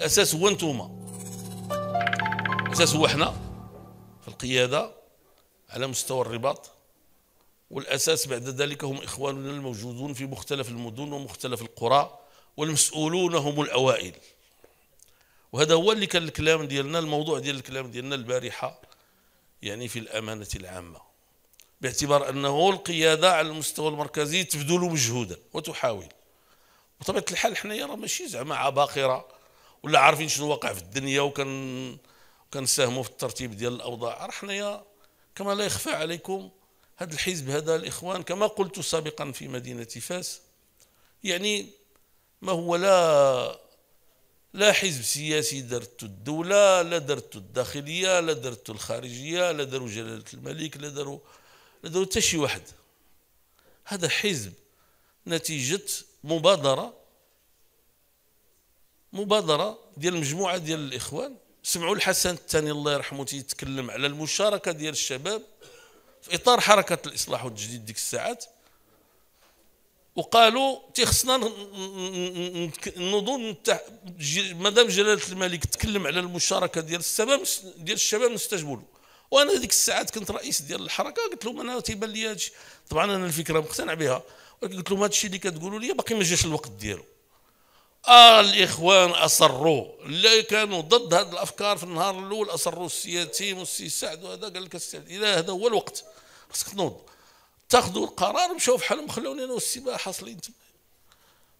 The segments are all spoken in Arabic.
الاساس هو انتوما الاساس هو احنا في القياده على مستوى الرباط والاساس بعد ذلك هم اخواننا الموجودون في مختلف المدن ومختلف القرى والمسؤولون هم الاوائل وهذا هو اللي كان الكلام ديالنا الموضوع ديال الكلام ديالنا البارحه يعني في الامانه العامه باعتبار انه القياده على المستوى المركزي تبذل مجهودا وتحاول وطبيعه الحال حنايا راه ماشي زعما عباقره ولا عارفين شنو واقع في الدنيا وكان كنساهموا في الترتيب ديال الاوضاع راه حنايا كما لا يخفى عليكم هذا الحزب هذا الاخوان كما قلت سابقا في مدينه فاس يعني ما هو لا لا حزب سياسي درت الدوله لا درت الداخليه لا درت الخارجيه لا داروا جلاله الملك لا داروا لا داروا حتى شي واحد هذا حزب نتيجه مبادره مبادره ديال مجموعه ديال الاخوان سمعوا الحسن الثاني الله يرحمه تيتكلم على المشاركه ديال الشباب في اطار حركه الاصلاح والتجديد ديك الساعات وقالوا تيخصنا نظن مدام جلاله الملك تكلم على المشاركه ديال الشباب ديال الشباب نستجبوا له وانا ديك الساعات كنت رئيس ديال الحركه قلت لهم انا تيبان لي هادشي طبعا انا الفكره مقتنع بها ولكن قلت لهم هادشي اللي كتقولوا لي باقي ما جاش الوقت ديالو آه الإخوان أصروا اللي كانوا ضد هذه الأفكار في النهار الأول أصروا السي والسي سعد وهذا قال لك إذا هذا هو الوقت خصك تنوض تاخذوا القرار ومشاو بحالهم خلوني أنا والسي باه حاصلين تما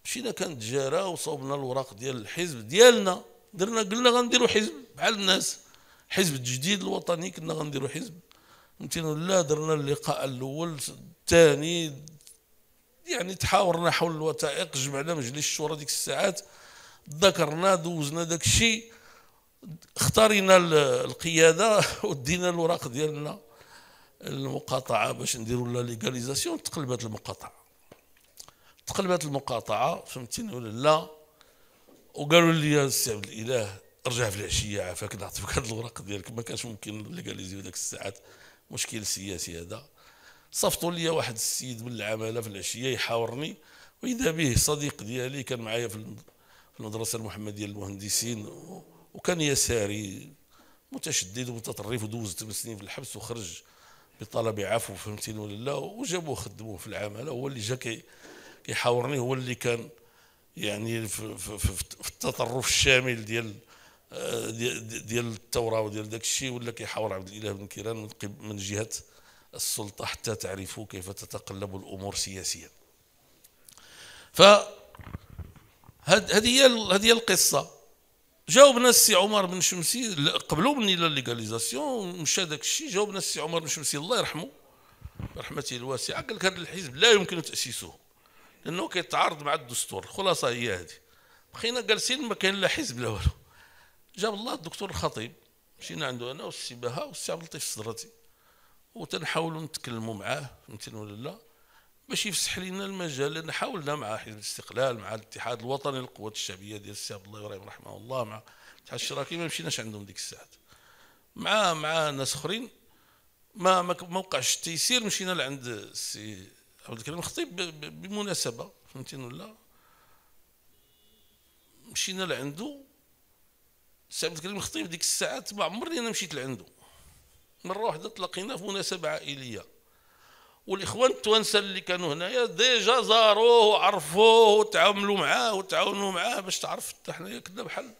مشينا كانت جارة وصوبنا الوراق ديال الحزب ديالنا درنا قلنا غنديروا حزب بحال الناس حزب الجديد الوطني كنا غنديروا حزب فهمتيني لا درنا اللقاء الاول الثاني يعني تحاورنا حول الوثائق جمعنا مجلس الشورى ديك الساعات ذكرنا دوزنا داك الشيء اختارينا القياده ودينا الوراق ديالنا المقاطعه باش نديروا لا ليغاليزاسيون تقلبات المقاطعه تقلبات المقاطعه فهمتيني ولا لا وقالوا لي السي عبد الاله ارجع في العشيه عافاك نعطيك هذا الوراق ديالك ما كانش ممكن ليغاليزيو ديك الساعات مشكل سياسي هذا صفطوا لي واحد السيد من العماله في العشيه يحاورني واذا به صديق ديالي كان معايا في المدرسه المحمديه للمهندسين وكان يساري متشدد ومتطرف ودوز ثمان سنين في الحبس وخرج بطلب عفو فهمتيني ولا لا وجابوه خدموه في العماله هو اللي جا كيحاورني هو اللي كان يعني في, في, في, في التطرف الشامل ديال آه، ديال الثوره وديال داك الشيء ولا كيحاور عبد الاله بن كيران من جهه السلطة حتى تعرفوا كيف تتقلب الأمور سياسيا ف هذه هذه القصة جاوبنا السي عمر بن شمسي قبلوا مني لا ليغاليزاسيون مشى داك الشيء جاوبنا السي عمر بن شمسي الله يرحمه برحمته الواسعة قال لك هذا الحزب لا يمكن تأسيسه لأنه كيتعارض مع الدستور الخلاصة هي هذه بقينا جالسين ما كاين لا حزب لا والو جاب الله الدكتور الخطيب مشينا عنده انا والسي بها والسي عبد اللطيف الصدرتي وتنحاولوا نتكلموا معاه فهمتني ولا لا باش يفسح لنا المجال لان حاولنا مع حزب الاستقلال مع الاتحاد الوطني للقوات الشعبيه ديال السي عبد الله ابراهيم رحمه الله مع الاتحاد الشراكي ما مشيناش عندهم ديك الساعات مع مع ناس اخرين ما ما وقعش التيسير مشينا لعند السي عبد الكريم الخطيب بمناسبه فهمتيني ولا مشينا لعنده السي عبد الكريم الخطيب ديك الساعات ما عمرني انا مشيت لعنده مره واحده تلاقينا في مناسبه عائليه والاخوان التوانسه اللي كانوا هنايا ديجا زاروه وعرفوه وتعاملوا معاه وتعاونوا معاه باش تعرف حنايا كنا بحال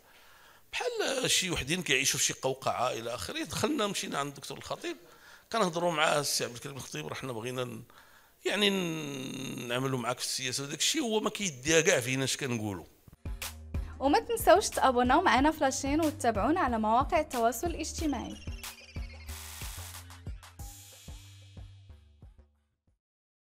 بحال شي وحدين كيعيشوا في شي قوقعه الى اخره دخلنا مشينا عند الدكتور الخطيب كنهضروا معاه السي عبد الكريم الخطيب رحنا بغينا يعني نعملوا معاك في السياسه وداك الشيء هو ما كيديها كاع فينا اش كنقولوا وما تنساوش تابوناو معنا في لاشين وتتابعونا على مواقع التواصل الاجتماعي